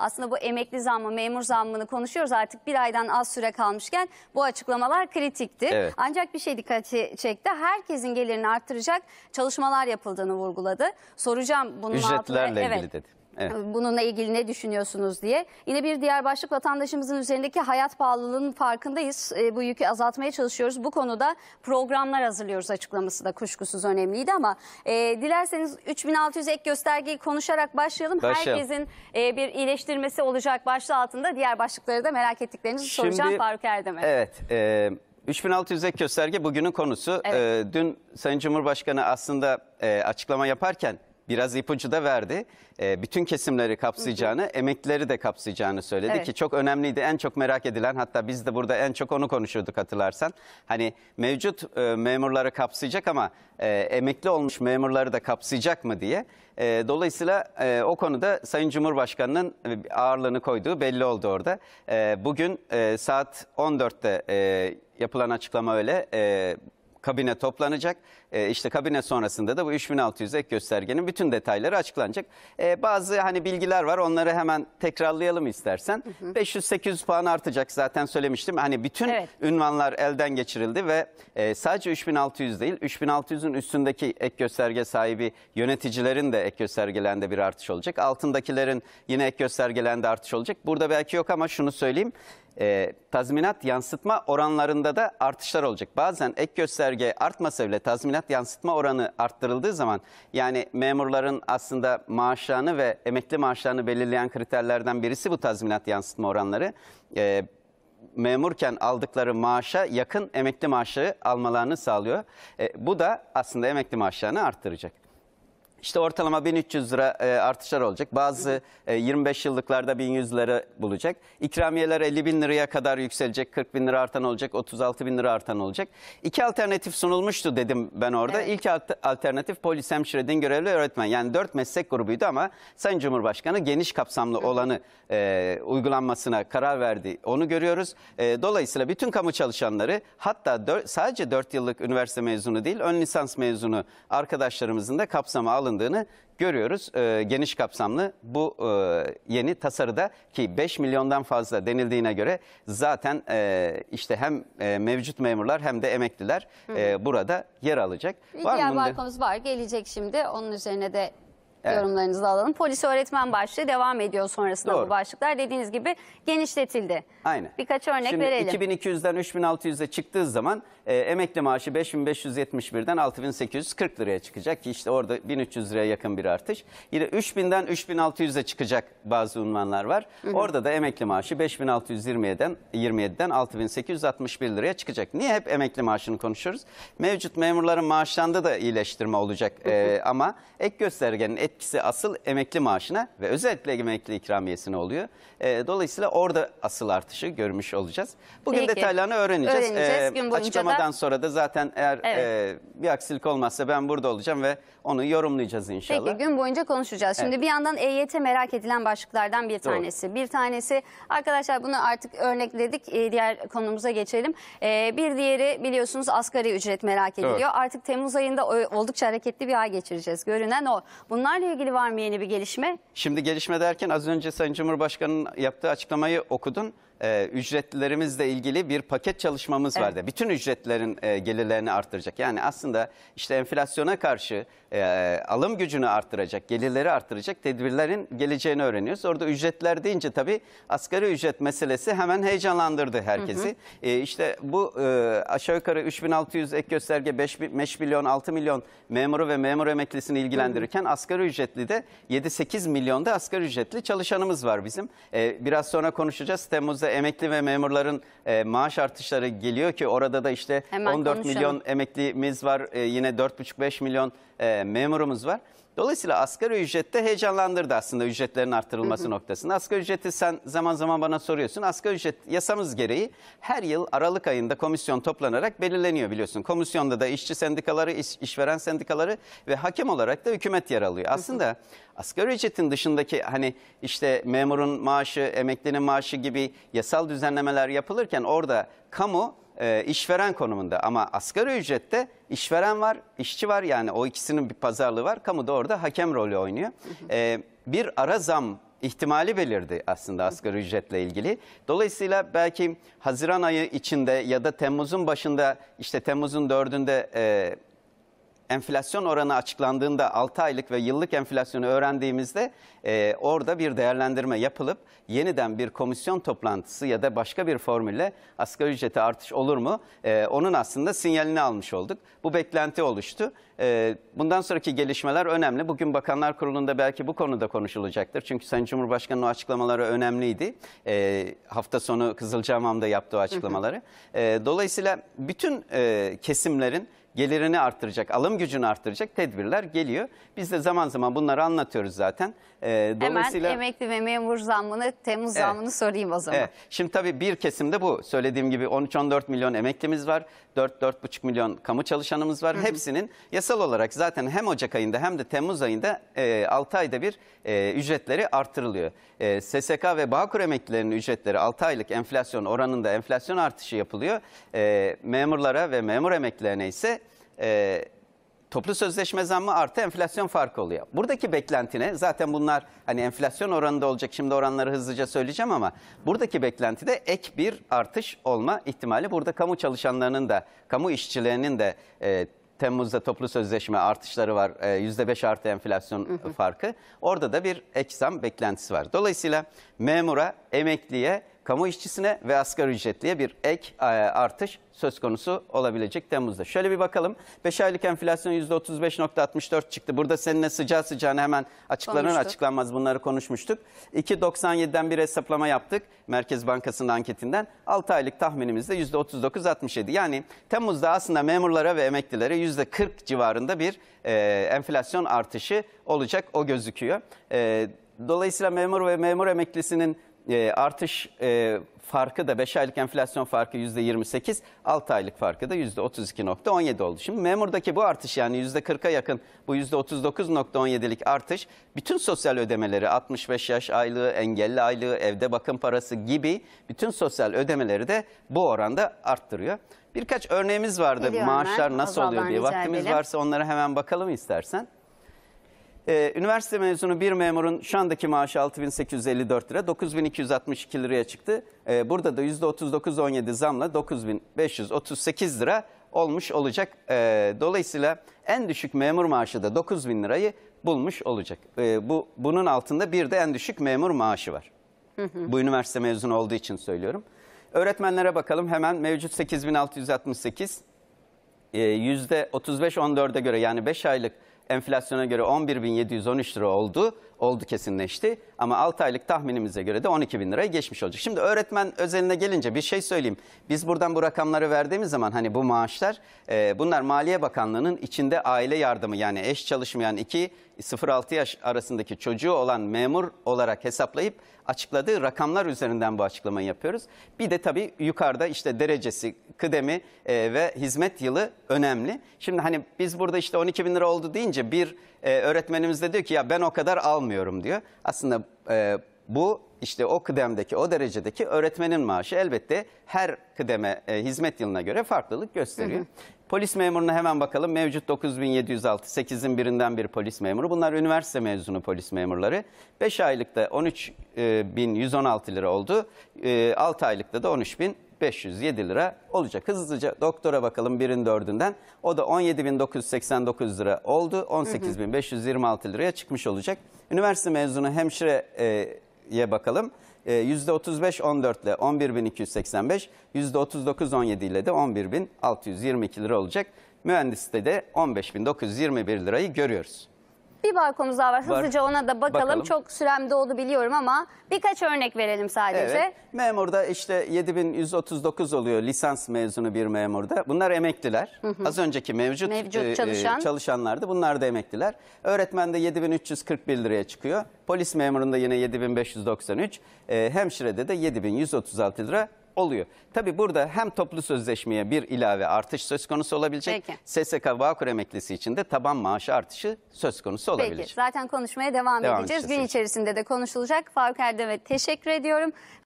Aslında bu emekli zammı, memur zammını konuşuyoruz artık bir aydan az süre kalmışken bu açıklamalar kritikti. Evet. Ancak bir şey dikkati çekti. Herkesin gelirini arttıracak çalışmalar yapıldığını vurguladı. Soracağım bunun Ücretlerle altına. ilgili evet. dedi. Evet. Hani bununla ilgili ne düşünüyorsunuz diye. Yine bir diğer başlık vatandaşımızın üzerindeki hayat pahalılığının farkındayız. E, bu yükü azaltmaya çalışıyoruz. Bu konuda programlar hazırlıyoruz açıklaması da kuşkusuz önemliydi ama e, dilerseniz 3600 ek göstergeyi konuşarak başlayalım. başlayalım. Herkesin e, bir iyileştirmesi olacak başlığı altında diğer başlıkları da merak ettiklerinizi Şimdi, soracağım Faruk Erdem'e. Evet. E, 3600 ek gösterge bugünün konusu. Evet. E, dün Sayın Cumhurbaşkanı aslında e, açıklama yaparken biraz ipucu da verdi. E, bütün kesimleri kapsayacağını, emeklileri de kapsayacağını söyledi Evet. ki çok önemliydi. En çok merak edilen hatta biz de burada en çok onu konuşurduk hatırlarsan. Hani mevcut e, memurları kapsayacak ama e, emekli olmuş memurları da kapsayacak mı diye. E, dolayısıyla e, o konuda Sayın Cumhurbaşkanı'nın e, ağırlığını koyduğu belli oldu orada. E, bugün e, saat 14'te e, yapılan açıklama öyle. E, kabine toplanacak. E, işte kabine sonrasında da bu 3600 ek göstergenin bütün detayları açıklanacak. E, bazı hani bilgiler var onları hemen tekrarlayalım istersen. 500-800 puan artacak zaten söylemiştim. Hani bütün Evet. ünvanlar elden geçirildi ve e, sadece 3600 değil 3600'ün üstündeki ek gösterge sahibi yöneticilerin de ek göstergelerinde bir artış olacak. Altındakilerin yine ek göstergelerinde artış olacak. Burada belki yok ama şunu söyleyeyim. E, tazminat yansıtma oranlarında da artışlar olacak. Bazen ek gösterge artmasa bile tazminat fiyat yansıtma oranı arttırıldığı zaman yani memurların aslında maaşlarını ve emekli maaşlarını belirleyen kriterlerden birisi bu tazminat yansıtma oranları. E, memurken aldıkları maaşa yakın emekli maaşı almalarını sağlıyor. E, bu da aslında emekli maaşlarını arttıracak. İşte ortalama 1300 lira e, artışlar olacak. Bazı 25 e, yıllıklarda 1100 lira bulacak. İkramiyeler 50 bin liraya kadar yükselecek. 40 bin lira artan olacak. 36 bin lira artan olacak. İki alternatif sunulmuştu dedim ben orada. Evet. İlk alternatif polis hemşiredin görevli öğretmen. Yani dört meslek grubuydu ama Sayın Cumhurbaşkanı geniş kapsamlı olanı e, uygulanmasına karar verdi. Onu görüyoruz. E, dolayısıyla bütün kamu çalışanları hatta 4, sadece 4 yıllık üniversite mezunu değil ön lisans mezunu arkadaşlarımızın da kapsamı alın alındığını görüyoruz. E, geniş kapsamlı bu e, yeni tasarıda ki 5 milyondan fazla denildiğine göre zaten e, işte hem e, mevcut memurlar hem de emekliler e, burada yer alacak. Bir var diğer mı? bankamız var gelecek şimdi onun üzerine de Evet. Yorumlarınızı alalım. Polis öğretmen başlığı devam ediyor sonrasında Doğru. bu başlıklar. Dediğiniz gibi genişletildi. Aynen. Birkaç örnek Şimdi verelim. 2200'den 3600'e çıktığı zaman e, emekli maaşı 5571'den 6840 liraya çıkacak. İşte orada 1300 liraya yakın bir artış. Yine 3000'den 3600'e çıkacak bazı unvanlar var. Hı hı. Orada da emekli maaşı 5627'den 27'den 6861 liraya çıkacak. Niye hep emekli maaşını konuşuyoruz? Mevcut memurların maaşlarında da iyileştirme olacak. Hı hı. E, ama ek göstergenin etkisi asıl emekli maaşına ve özellikle emekli ikramiyesine oluyor. E, dolayısıyla orada asıl artışı görmüş olacağız. Bugün Peki. detaylarını öğreneceğiz. öğreneceğiz. E, açıklamadan da... sonra da zaten eğer e, evet. bir aksilik olmazsa ben burada olacağım ve onu yorumlayacağız inşallah. Peki gün boyunca konuşacağız. Şimdi evet. bir yandan EYT merak edilen başlıklardan bir tanesi. Doğru. Bir tanesi arkadaşlar bunu artık örnekledik. diğer konumuza geçelim. bir diğeri biliyorsunuz asgari ücret merak ediliyor. Doğru. Artık Temmuz ayında oldukça hareketli bir ay geçireceğiz. Görünen o. Bunlar Hastanelerle ilgili var mı yeni bir gelişme? Şimdi gelişme derken az önce Sayın Cumhurbaşkanı'nın yaptığı açıklamayı okudun e, ücretlilerimizle ilgili bir paket çalışmamız evet. vardı. Bütün ücretlerin e, gelirlerini arttıracak. Yani aslında işte enflasyona karşı e, alım gücünü arttıracak, gelirleri arttıracak tedbirlerin geleceğini öğreniyoruz. Orada ücretler deyince tabii asgari ücret meselesi hemen heyecanlandırdı herkesi. Hı hı. E, işte bu e, aşağı yukarı 3600 ek gösterge 5, 5 milyon 6 milyon memuru ve memur emeklisini ilgilendirirken hı hı. asgari ücretli de 7-8 milyonda asgari ücretli çalışanımız var bizim. E, biraz sonra konuşacağız. Temmuz'da emekli ve memurların e, maaş artışları geliyor ki orada da işte Hemen 14 konuşalım. milyon emeklimiz var. E, yine 4,5-5 milyon e, memurumuz var. Dolayısıyla asgari ücrette heyecanlandırdı aslında ücretlerin artırılması noktasında. Asgari ücreti sen zaman zaman bana soruyorsun. Asgari ücret yasamız gereği her yıl Aralık ayında komisyon toplanarak belirleniyor biliyorsun. Komisyonda da işçi sendikaları, iş, işveren sendikaları ve hakem olarak da hükümet yer alıyor. Aslında hı asgari ücretin dışındaki hani işte memurun maaşı, emeklinin maaşı gibi yasal düzenlemeler yapılırken orada kamu e, işveren konumunda ama asgari ücrette işveren var, işçi var yani o ikisinin bir pazarlığı var. Kamu da orada hakem rolü oynuyor. E, bir ara zam ihtimali belirdi aslında asgari ücretle ilgili. Dolayısıyla belki Haziran ayı içinde ya da Temmuz'un başında işte Temmuz'un dördünde... E, enflasyon oranı açıklandığında 6 aylık ve yıllık enflasyonu öğrendiğimizde e, orada bir değerlendirme yapılıp yeniden bir komisyon toplantısı ya da başka bir formülle asgari ücreti artış olur mu? E, onun aslında sinyalini almış olduk. Bu beklenti oluştu. E, bundan sonraki gelişmeler önemli. Bugün Bakanlar Kurulu'nda belki bu konuda konuşulacaktır. Çünkü Sayın Cumhurbaşkanı'nın açıklamaları önemliydi. E, hafta sonu Kızılcahamam'da yaptığı açıklamaları. E, dolayısıyla bütün e, kesimlerin gelirini artıracak, alım gücünü artıracak tedbirler geliyor. Biz de zaman zaman bunları anlatıyoruz zaten. Ee, dolayısıyla... Hemen emekli ve memur zammını, Temmuz evet. zammını sorayım o zaman. Evet. Şimdi tabii bir kesimde bu. Söylediğim gibi 13-14 milyon emeklimiz var. 4-4,5 milyon kamu çalışanımız var. Hı hı. Hepsinin yasal olarak zaten hem Ocak ayında hem de Temmuz ayında e, 6 ayda bir e, ücretleri artırılıyor. E, SSK ve Bağkur emeklilerinin ücretleri 6 aylık enflasyon oranında enflasyon artışı yapılıyor. E, memurlara ve memur emeklilerine ise e, toplu sözleşme zammı artı enflasyon farkı oluyor. Buradaki beklentine zaten bunlar hani enflasyon oranında olacak şimdi oranları hızlıca söyleyeceğim ama buradaki beklentide ek bir artış olma ihtimali burada kamu çalışanlarının da kamu işçilerinin de e, Temmuz'da toplu sözleşme artışları var. %5 e, artı enflasyon hı hı. farkı. Orada da bir ek zam beklentisi var. Dolayısıyla memura, emekliye kamu işçisine ve asgari ücretliye bir ek e, artış söz konusu olabilecek Temmuz'da. Şöyle bir bakalım. 5 aylık enflasyon %35.64 çıktı. Burada seninle sıcağı sıcağına hemen açıklanır konuştuk. açıklanmaz bunları konuşmuştuk. 2.97'den bir hesaplama yaptık Merkez Bankası'nın anketinden. 6 aylık tahminimizde %39.67. Yani Temmuz'da aslında memurlara ve emeklilere %40 civarında bir e, enflasyon artışı olacak o gözüküyor. E, dolayısıyla memur ve memur emeklisinin ee, artış e, farkı da 5 aylık enflasyon farkı %28, 6 aylık farkı da %32.17 oldu. Şimdi memurdaki bu artış yani %40'a yakın bu %39.17'lik artış bütün sosyal ödemeleri 65 yaş aylığı, engelli aylığı, evde bakım parası gibi bütün sosyal ödemeleri de bu oranda arttırıyor. Birkaç örneğimiz vardı Biliyorum maaşlar ben. nasıl oluyor diye. Vaktimiz edelim. varsa onlara hemen bakalım istersen. Ee, üniversite mezunu bir memurun şu andaki maaşı 6854 lira, 9262 liraya çıktı. Ee, burada da 39-17 zamla 9538 lira olmuş olacak. Ee, dolayısıyla en düşük memur maaşı da 9000 lirayı bulmuş olacak. Ee, bu Bunun altında bir de en düşük memur maaşı var. Bu üniversite mezunu olduğu için söylüyorum. Öğretmenlere bakalım hemen mevcut 8668 e, %35-14'e göre yani 5 aylık enflasyona göre 11.713 lira oldu. Oldu kesinleşti. Ama 6 aylık tahminimize göre de 12 bin lirayı geçmiş olacak. Şimdi öğretmen özeline gelince bir şey söyleyeyim. Biz buradan bu rakamları verdiğimiz zaman hani bu maaşlar e, bunlar Maliye Bakanlığı'nın içinde aile yardımı yani eş çalışmayan 2-0-6 yaş arasındaki çocuğu olan memur olarak hesaplayıp açıkladığı rakamlar üzerinden bu açıklamayı yapıyoruz. Bir de tabii yukarıda işte derecesi, kıdemi e, ve hizmet yılı önemli. Şimdi hani biz burada işte 12 bin lira oldu deyince bir e, öğretmenimiz de diyor ki ya ben o kadar almıyorum diyor. Aslında e, bu işte o kıdemdeki o derecedeki öğretmenin maaşı elbette her kıdeme e, hizmet yılına göre farklılık gösteriyor. Hı hı. Polis memuruna hemen bakalım. Mevcut 9706 8'in birinden bir polis memuru. Bunlar üniversite mezunu polis memurları. 5 aylıkta 13.116 e, lira oldu. 6 e, aylıkta da 13.507 lira olacak. Hızlıca doktora bakalım birin dördünden. O da 17.989 lira oldu. 18.526 liraya çıkmış olacak. Üniversite mezunu hemşire e, ye bakalım. E, %35 14 ile 11.285, %39 17 ile de 11.622 lira olacak. Mühendiste de 15.921 lirayı görüyoruz. Bir balkonumuz daha var. Hızlıca ona da bakalım. bakalım. Çok sürem doldu biliyorum ama birkaç örnek verelim sadece. Evet. Memurda işte 7139 oluyor lisans mezunu bir memurda. Bunlar emekliler. Hı hı. Az önceki mevcut, mevcut e, e çalışanlardı. Bunlar da emekliler. Öğretmende 7341 liraya çıkıyor. Polis memurunda yine 7593. E, hemşirede de 7136 lira oluyor. Tabii burada hem toplu sözleşmeye bir ilave artış söz konusu olabilecek. Peki. SSK Bağkur emeklisi için de taban maaşı artışı söz konusu olabilir. Peki zaten konuşmaya devam, devam edeceğiz. Gün içerisinde de konuşulacak. Faruk Erdem'e teşekkür ediyorum.